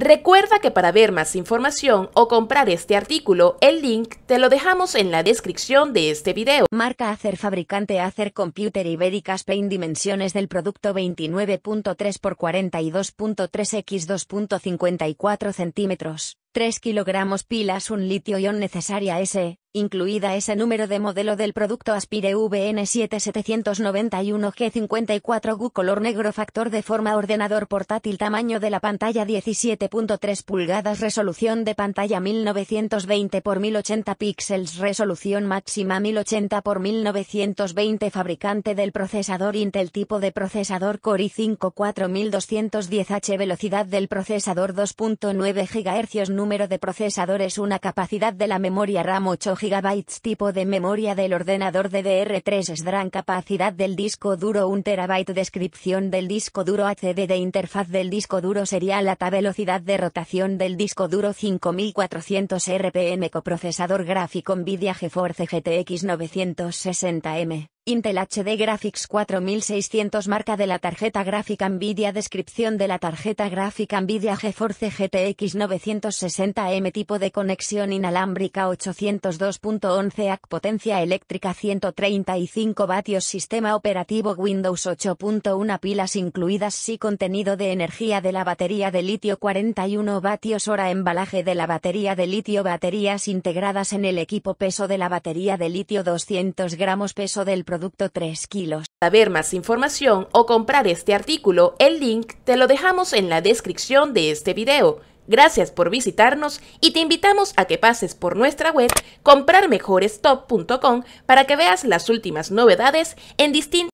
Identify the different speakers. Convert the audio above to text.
Speaker 1: Recuerda que para ver más información o comprar este artículo, el
Speaker 2: link te lo dejamos en la descripción de este video. Marca Acer Fabricante Acer Computer Ibérica Spain Dimensiones del producto 29.3 x 42.3 x 2.54 centímetros. 3 kilogramos pilas un litio-ion necesaria S, incluida ese número de modelo del producto Aspire VN7791G54 GU color negro factor de forma ordenador portátil tamaño de la pantalla 17.3 pulgadas resolución de pantalla 1920 x 1080 píxeles resolución máxima 1080 x 1920 fabricante del procesador Intel tipo de procesador Core i5 4210H velocidad del procesador 2.9 GHz número número de procesadores una capacidad de la memoria RAM 8 GB tipo de memoria del ordenador DDR3 gran capacidad del disco duro 1 TB descripción del disco duro ACD de interfaz del disco duro serial ATA velocidad de rotación del disco duro 5400 RPM coprocesador gráfico NVIDIA GeForce GTX 960M Intel HD Graphics 4600 marca de la tarjeta gráfica Nvidia descripción de la tarjeta gráfica Nvidia GeForce GTX 960M tipo de conexión inalámbrica 802.11 AC potencia eléctrica 135 vatios sistema operativo Windows 8.1 pilas incluidas sí contenido de energía de la batería de litio 41 vatios hora embalaje de la batería de litio baterías integradas en el equipo peso de la batería de litio 200 gramos peso del producto 3 kilos.
Speaker 1: Para ver más información o comprar este artículo, el link te lo dejamos en la descripción de este video. Gracias por visitarnos y te invitamos a que pases por nuestra web comprarmejorestop.com para que veas las últimas novedades en distintos